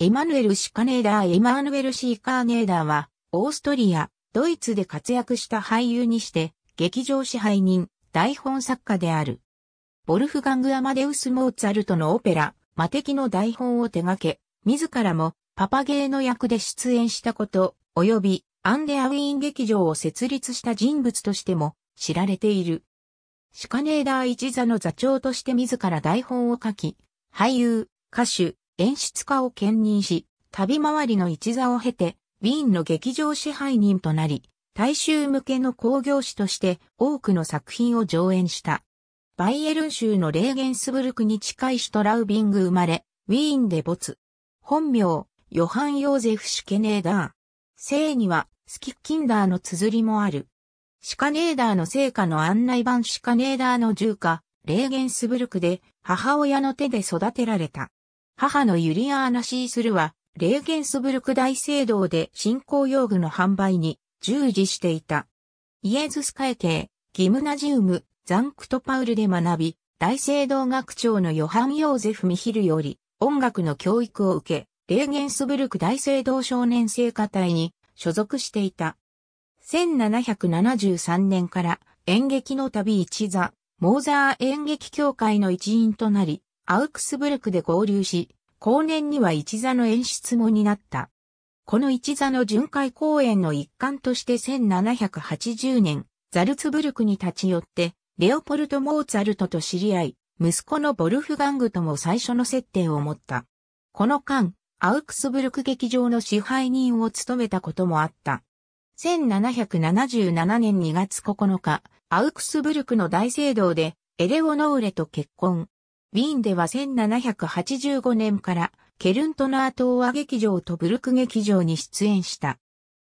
エマヌエル・シカネーダーエマヌエル・シーカーネーダーは、オーストリア、ドイツで活躍した俳優にして、劇場支配人、台本作家である。ボルフガング・アマデウス・モーツァルトのオペラ、魔敵の台本を手掛け、自らもパパゲーの役で出演したこと、及びアンデアウィーン劇場を設立した人物としても知られている。シカネーダー一座の座長として自ら台本を書き、俳優、歌手、演出家を兼任し、旅回りの一座を経て、ウィーンの劇場支配人となり、大衆向けの興行師として多くの作品を上演した。バイエルン州のレーゲンスブルクに近いシュトラウビング生まれ、ウィーンで没。本名、ヨハン・ヨーゼフ・シュケネーダー。姓には、スキッキンダーの綴りもある。シカネーダーの成果の案内版シカネーダーの住家、レーゲンスブルクで母親の手で育てられた。母のユリアーナ・シースルは、レーゲンスブルク大聖堂で信仰用具の販売に従事していた。イエズス会計、ギムナジウム、ザンクトパウルで学び、大聖堂学長のヨハン・ヨーゼフ・ミヒルより音楽の教育を受け、レーゲンスブルク大聖堂少年聖歌隊に所属していた。1773年から演劇の旅一座、モーザー演劇協会の一員となり、アウクスブルクで合流し、後年には一座の演出も担った。この一座の巡回公演の一環として1780年、ザルツブルクに立ち寄って、レオポルト・モーツァルトと知り合い、息子のボルフガングとも最初の接点を持った。この間、アウクスブルク劇場の支配人を務めたこともあった。1777年2月9日、アウクスブルクの大聖堂でエレオノーレと結婚。ウィーンでは1785年からケルントナー東亜劇場とブルク劇場に出演した。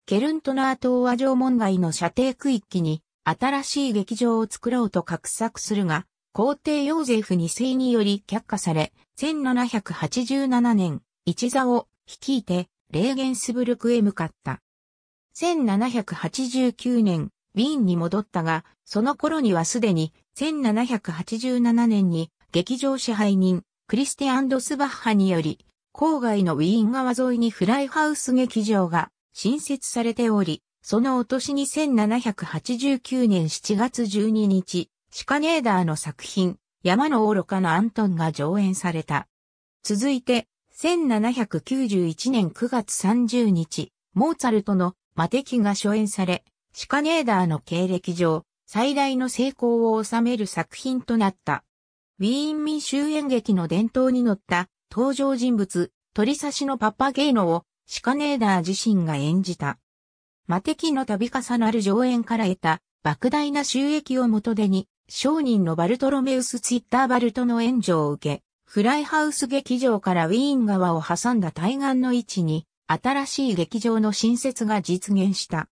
ケルントナー東亜城門外の射程区域に新しい劇場を作ろうと画策するが、皇帝ヨーゼフ2世により却下され、1787年、一座を率いてレーゲンスブルクへ向かった。1789年、ウィーンに戻ったが、その頃にはすでに1787年に劇場支配人、クリスティアンド・スバッハにより、郊外のウィーン川沿いにフライハウス劇場が新設されており、そのお年に1789年7月12日、シカネーダーの作品、山の愚かなアントンが上演された。続いて、1791年9月30日、モーツァルトのマテキが初演され、シカネーダーの経歴上、最大の成功を収める作品となった。ウィーン民衆演劇の伝統に乗った登場人物、鳥刺しのパパゲーノをシカネーダー自身が演じた。魔敵の度重なる上演から得た莫大な収益を元手に、商人のバルトロメウス・ツイッター・バルトの援助を受け、フライハウス劇場からウィーン川を挟んだ対岸の位置に、新しい劇場の新設が実現した。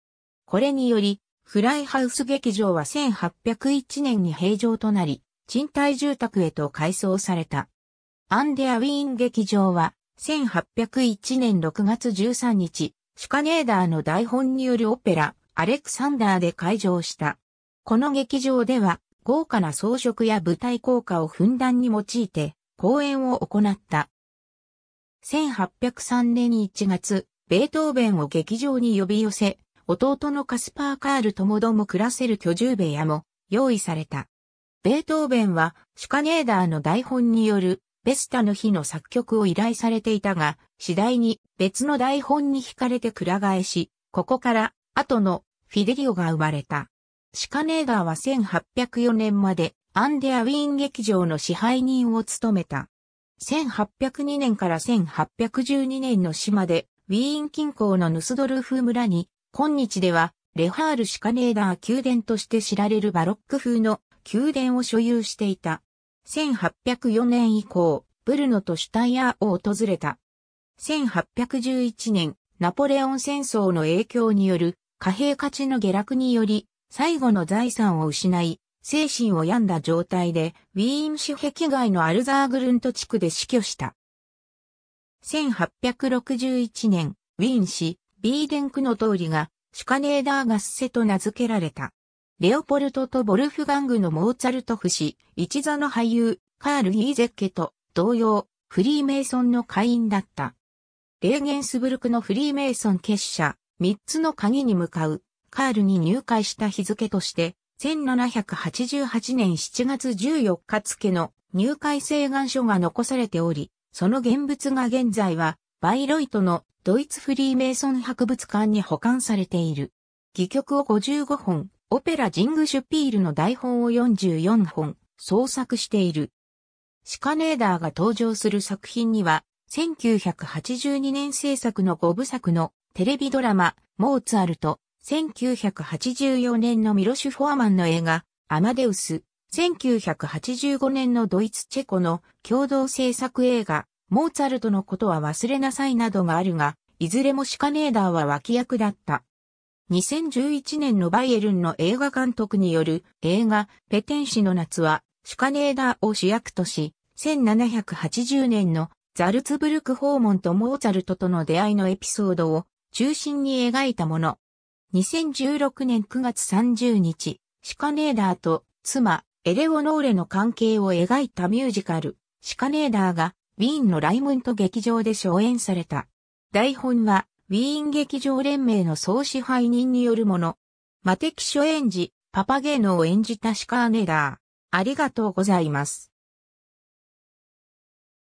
これにより、フライハウス劇場は1801年に閉場となり、賃貸住宅へと改装された。アンデアウィーン劇場は、1801年6月13日、シュカネーダーの台本によるオペラ、アレクサンダーで開場した。この劇場では、豪華な装飾や舞台効果をふんだんに用いて、公演を行った。1803年1月、ベートーベンを劇場に呼び寄せ、弟のカスパー・カールともども暮らせる居住部屋も用意された。ベートーベンはシュカネーダーの台本によるベスタの日の作曲を依頼されていたが、次第に別の台本に惹かれてくら替えし、ここから後のフィデリオが生まれた。シュカネーダーは1804年までアンデアウィーン劇場の支配人を務めた。1802年から1812年の島でウィーン近郊のヌスドルフ村に、今日ではレハール・シュカネーダー宮殿として知られるバロック風の宮殿を所有していた。1804年以降、ブルノとシュタイヤーを訪れた。1811年、ナポレオン戦争の影響による貨幣価値の下落により、最後の財産を失い、精神を病んだ状態で、ウィーン市壁外のアルザーグルント地区で死去した。1861年、ウィーン市、ビーデンクの通りが、シュカネーダーガッセと名付けられた。レオポルトとボルフガングのモーツァルトフ氏、一座の俳優、カール・イーゼッケと同様、フリーメイソンの会員だった。レーゲンスブルクのフリーメイソン結社、三つの鍵に向かう、カールに入会した日付として、1788年7月14日付の入会請願書が残されており、その現物が現在は、バイロイトのドイツフリーメイソン博物館に保管されている。戯曲を55本、オペラジングシュピールの台本を44本創作している。シカネーダーが登場する作品には、1982年制作の5部作のテレビドラマ、モーツァルト、1984年のミロシュ・フォアマンの映画、アマデウス、1985年のドイツ・チェコの共同制作映画、モーツァルトのことは忘れなさいなどがあるが、いずれもシカネーダーは脇役だった。2011年のバイエルンの映画監督による映画ペテン氏の夏はシュカネーダーを主役とし、1780年のザルツブルク訪問とモーツァルトとの出会いのエピソードを中心に描いたもの。2016年9月30日、シカネーダーと妻、エレオノーレの関係を描いたミュージカル、シカネーダーがウィーンのライムント劇場で上演された。台本はウィーン劇場連盟の総支配人によるもの。マテキショ演じ、パパゲーノを演じたシカーネダー。ありがとうございます。